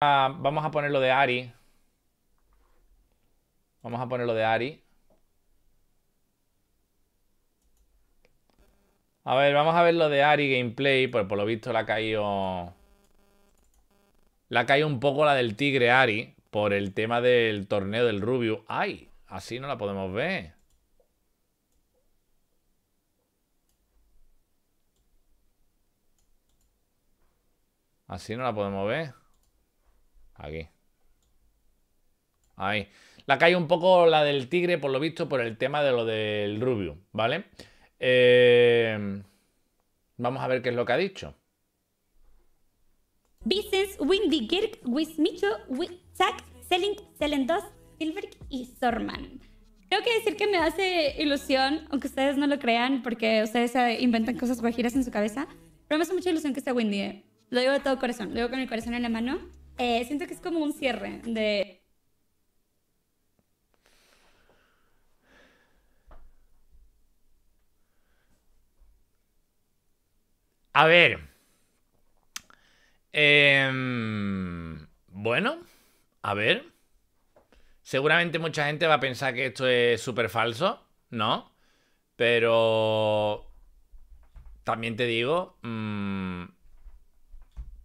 Ah, vamos a ponerlo de Ari. Vamos a ponerlo de Ari. A ver, vamos a ver lo de Ari gameplay. Pues por lo visto la ha caído... La ha caído un poco la del tigre Ari por el tema del torneo del Rubio. ¡Ay! Así no la podemos ver. Así no la podemos ver. Aquí. Ahí. La cae un poco la del tigre, por lo visto, por el tema de lo del Rubio, ¿vale? Eh, vamos a ver qué es lo que ha dicho. Business Windy Girk, Wismicho, Selling, Selendos, Silverk y Sorman. Tengo que decir que me hace ilusión, aunque ustedes no lo crean, porque ustedes inventan cosas guajiras en su cabeza, pero me hace mucha ilusión que sea Windy. ¿eh? Lo digo de todo corazón, lo digo con el corazón en la mano. Eh, siento que es como un cierre de... A ver. Em, bueno, a ver. Seguramente mucha gente va a pensar que esto es súper falso, ¿no? Pero... También te digo... Mmm,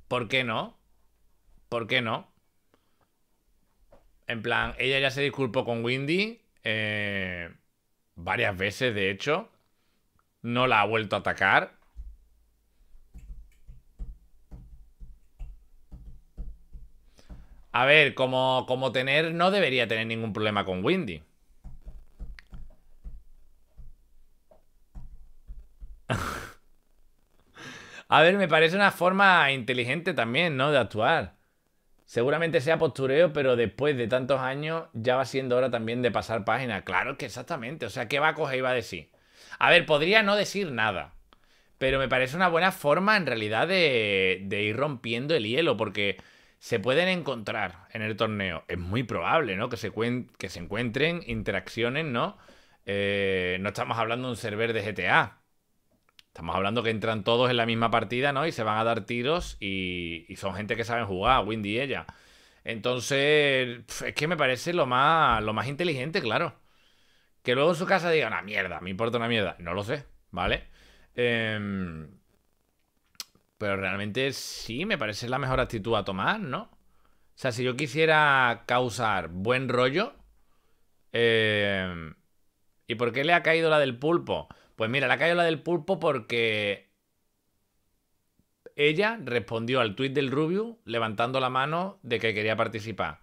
¿Por qué no? ¿Por qué no? En plan, ella ya se disculpó con Windy eh, varias veces, de hecho. No la ha vuelto a atacar. A ver, como tener, no debería tener ningún problema con Windy. A ver, me parece una forma inteligente también, ¿no? De actuar. Seguramente sea postureo, pero después de tantos años ya va siendo hora también de pasar página. Claro que exactamente. O sea, ¿qué va a coger y va a decir? A ver, podría no decir nada. Pero me parece una buena forma en realidad de, ir rompiendo el hielo, porque se pueden encontrar en el torneo. Es muy probable, ¿no? Que se, que se encuentren interacciones, ¿no? Eh, no estamos hablando de un server de GTA. Estamos hablando que entran todos en la misma partida, ¿no? Y se van a dar tiros y, son gente que saben jugar, Windy y ella. Entonces, es que me parece lo más, lo más inteligente, claro. Que luego en su casa diga, una ah, mierda, me importa una mierda. No lo sé, ¿vale? Em, pero realmente sí, me parece la mejor actitud a tomar, ¿no? O sea, si yo quisiera causar buen rollo... Em, ¿Y por qué le ha caído la del pulpo? Pues mira, la cayó la del pulpo porque ella respondió al tuit del Rubio levantando la mano de que quería participar.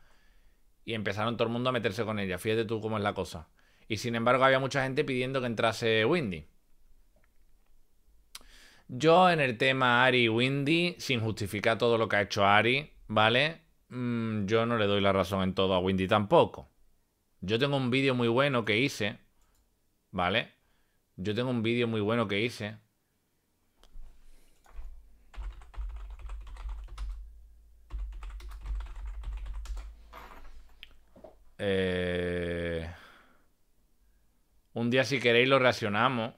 Y empezaron todo el mundo a meterse con ella. Fíjate tú cómo es la cosa. Y sin embargo había mucha gente pidiendo que entrase Windy. Yo en el tema Ari y Windy, sin justificar todo lo que ha hecho Ari, ¿vale? Mm, yo no le doy la razón en todo a Windy tampoco. Yo tengo un vídeo muy bueno que hice, ¿vale? Yo tengo un vídeo muy bueno que hice. Eh, un día si queréis lo reaccionamos.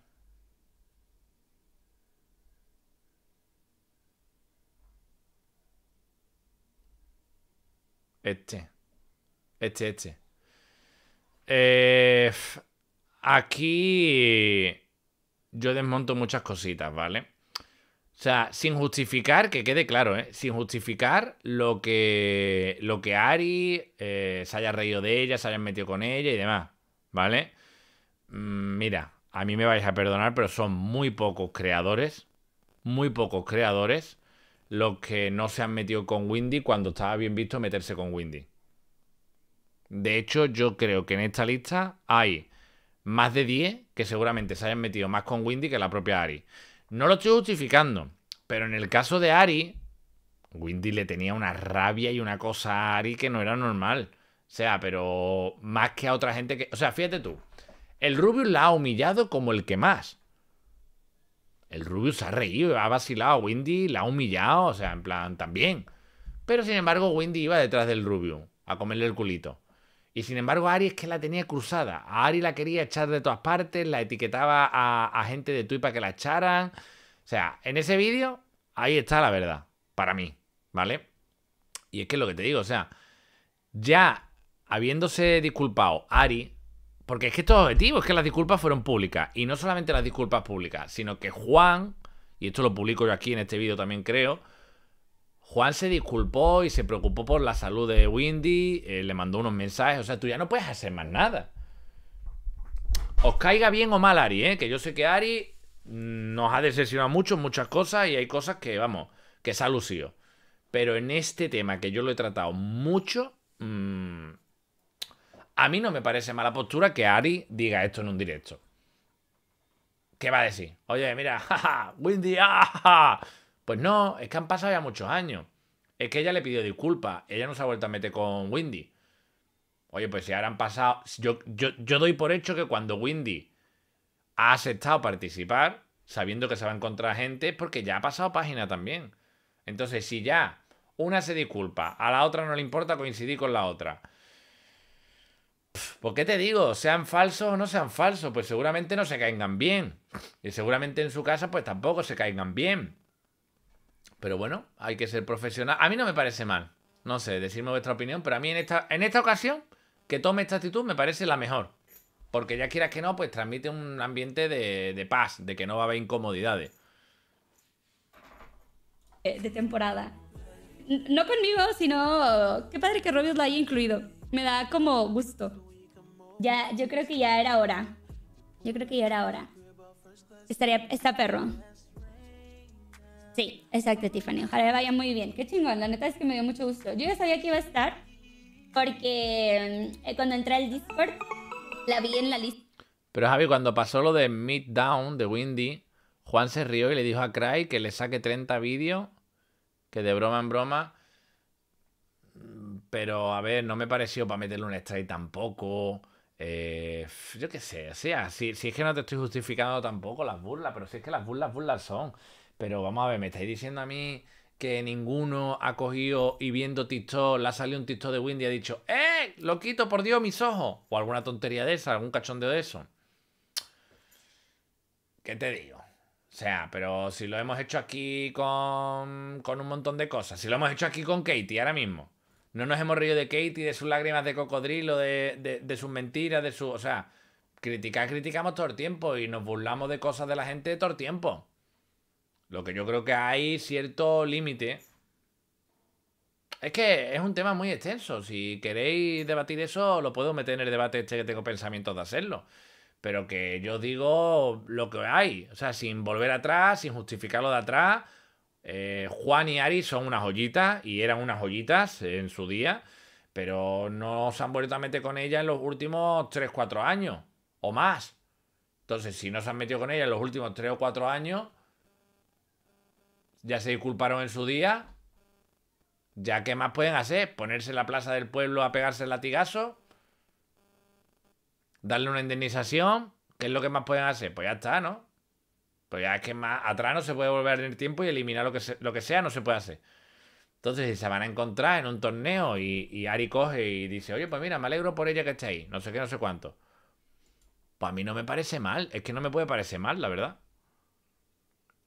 Este. Este, este. Eh, Aquí yo desmonto muchas cositas, ¿vale? O sea, sin justificar, que quede claro, ¿eh? Sin justificar lo que, lo que Ari eh, se haya reído de ella, se haya metido con ella y demás, ¿vale? Mm, mira, a mí me vais a perdonar, pero son muy pocos creadores, muy pocos creadores los que no se han metido con Windy cuando estaba bien visto meterse con Windy. De hecho, yo creo que en esta lista hay más de 10 que seguramente se hayan metido más con Windy que la propia Ari. No lo estoy justificando, pero en el caso de Ari, Windy le tenía una rabia y una cosa a Ari que no era normal. O sea, pero más que a otra gente que... O sea, fíjate tú, el Rubius la ha humillado como el que más. El Rubius ha reído, ha vacilado a Windy, la ha humillado, o sea, en plan, también. Pero sin embargo, Windy iba detrás del Rubius a comerle el culito. Y sin embargo, Ari es que la tenía cruzada. A Ari la quería echar de todas partes, la etiquetaba a, gente de Twitter para que la echaran. O sea, en ese vídeo, ahí está la verdad, para mí, ¿vale? Y es que es lo que te digo, o sea, ya habiéndose disculpado Ari, porque es que esto es objetivo, es que las disculpas fueron públicas. Y no solamente las disculpas públicas, sino que Juan, y esto lo publico yo aquí en este vídeo también creo, Juan se disculpó y se preocupó por la salud de Windy, eh, le mandó unos mensajes, o sea, tú ya no puedes hacer más nada. Os caiga bien o mal Ari, ¿eh? que yo sé que Ari nos ha decepcionado mucho, muchas cosas, y hay cosas que, vamos, que se ha lucido. Pero en este tema, que yo lo he tratado mucho, mm, a mí no me parece mala postura que Ari diga esto en un directo. ¿Qué va a decir? Oye, mira, jaja, Windy, jaja. Pues no, es que han pasado ya muchos años. Es que ella le pidió disculpas, ella no se ha vuelto a meter con Windy. Oye, pues si ahora han pasado. Yo, yo, doy por hecho que cuando Windy ha aceptado participar, sabiendo que se va a encontrar gente, es porque ya ha pasado página también. Entonces, si ya una se disculpa, a la otra no le importa coincidir con la otra. ¿Por qué te digo? Sean falsos o no sean falsos, pues seguramente no se caigan bien. Y seguramente en su casa, pues tampoco se caigan bien. Pero bueno, hay que ser profesional. A mí no me parece mal. No sé, decirme vuestra opinión, pero a mí en esta, en esta ocasión que tome esta actitud me parece la mejor. Porque ya quieras que no, pues transmite un ambiente de, paz, de que no va a haber incomodidades. Eh, de temporada. No conmigo, sino... Qué padre que Robius lo haya incluido. Me da como gusto. Ya, yo creo que ya era hora. Yo creo que ya era hora. Estaría, está perro. Sí, exacto, Tiffany. Ojalá vaya muy bien. Qué chingón, la neta es que me dio mucho gusto. Yo ya sabía que iba a estar porque mm, eh, cuando entré al Discord la vi en la lista. Pero Javi, cuando pasó lo de Meet Down de Windy, Juan se rió y le dijo a Cry que le saque 30 vídeos, que de broma en broma. Pero a ver, no me pareció para meterle un strike tampoco. Eh, yo qué sé, o sea, si, si es que no te estoy justificando tampoco las burlas, pero si es que las burlas, burlas son. Pero vamos a ver, me estáis diciendo a mí que ninguno ha cogido y viendo TikTok, le ha salido un TikTok de Windy y ha dicho, ¡eh! ¡Lo quito, por Dios, mis ojos! O alguna tontería de esa, algún cachondeo de eso. ¿Qué te digo? O sea, pero si lo hemos hecho aquí con, con un montón de cosas, si lo hemos hecho aquí con Katie ahora mismo, no nos hemos reído de Katie, de sus lágrimas de cocodrilo, de, de sus mentiras, de su... O sea, criticar, criticamos todo el tiempo y nos burlamos de cosas de la gente todo el tiempo. Lo que yo creo que hay cierto límite. Es que es un tema muy extenso. Si queréis debatir eso, lo puedo meter en el debate este que tengo pensamientos de hacerlo. Pero que yo digo lo que hay. O sea, sin volver atrás, sin justificarlo de atrás. Eh, Juan y Ari son unas joyitas y eran unas joyitas en su día. Pero no se han vuelto a meter con ella en los últimos 3-4 años o más. Entonces, si no se han metido con ella en los últimos 3 o 4 años, ya se disculparon en su día. Ya, ¿qué más pueden hacer? ¿Ponerse en la plaza del pueblo a pegarse el latigazo? ¿Darle una indemnización? ¿Qué es lo que más pueden hacer? Pues ya está, ¿no? Pues ya es que más atrás no se puede volver en el tiempo y eliminar lo que, sea, no se puede hacer. Entonces, se van a encontrar en un torneo y, y, Ari coge y dice, oye, pues mira, me alegro por ella que esté ahí, no sé qué, no sé cuánto. Pues a mí no me parece mal, es que no me puede parecer mal, la verdad.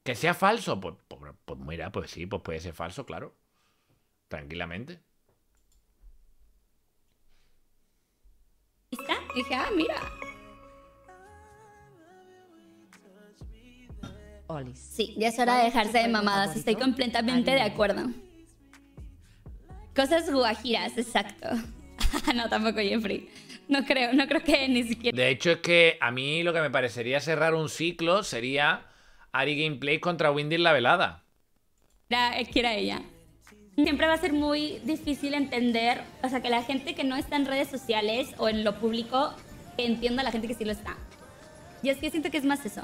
¿Que sea falso? Pues, pues, pues, mira, pues sí, pues puede ser falso, claro. Tranquilamente. ¿Está? ah, mira. Sí, ya es hora de dejarse de mamadas. Estoy completamente de acuerdo. Cosas guajiras, exacto. no, tampoco Jeffrey. No creo, no creo que ni siquiera. De hecho, es que a mí lo que me parecería cerrar un ciclo sería Ari Gameplay contra Windy en la velada. Eh, Era, ella. Siempre va a ser muy difícil entender, o sea, que la gente que no está en redes sociales o en lo público, entienda a la gente que sí lo está. Y es que siento que es más eso.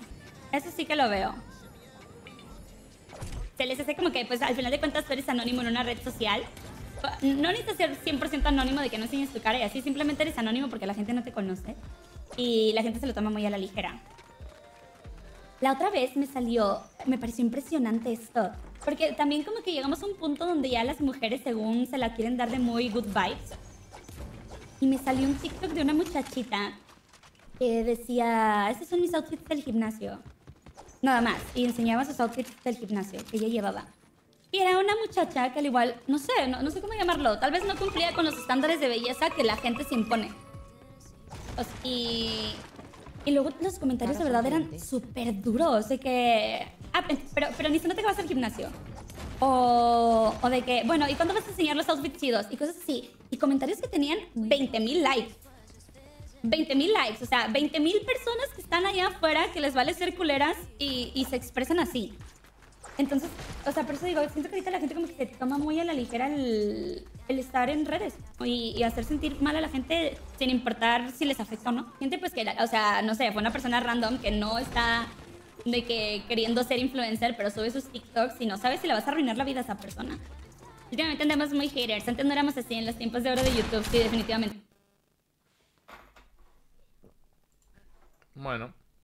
Eso sí que lo veo. Se les hace como que, pues, al final de cuentas tú eres anónimo en una red social. No necesitas ser 100% anónimo de que no enseñes tu cara y así. Simplemente eres anónimo porque la gente no te conoce. Y la gente se lo toma muy a la ligera. La otra vez me salió, me pareció impresionante esto, porque también como que llegamos a un punto donde ya las mujeres según se la quieren dar de muy good vibes. Y me salió un TikTok de una muchachita que decía, estos son mis outfits del gimnasio. Nada más. Y enseñaba sus outfits del gimnasio que ella llevaba. Y era una muchacha que al igual, no sé, no, sé cómo llamarlo, tal vez no cumplía con los estándares de belleza que la gente se impone. y y luego los comentarios de verdad eran súper duros, de que... Ah, pero, pero ni se nota que vas al gimnasio. O, o de que, bueno, ¿y cuándo vas a enseñar los outfits chidos? Y cosas así. Y comentarios que tenían 20.000 likes. 20.000 likes, o sea, 20.000 personas que están allá afuera que les vale ser culeras y, y se expresan así. Entonces, o sea, por eso digo, siento que ahorita la gente como que se toma muy a la ligera el, el estar en redes y, hacer sentir mal a la gente sin importar si les afecta o no. Gente pues que, o sea, no sé, fue una persona random que no está de que queriendo ser influencer, pero sube sus TikToks y no sabe si le vas a arruinar la vida a esa persona. Últimamente andamos muy haters, antes no éramos así en los tiempos de oro de YouTube, sí, definitivamente. Bueno,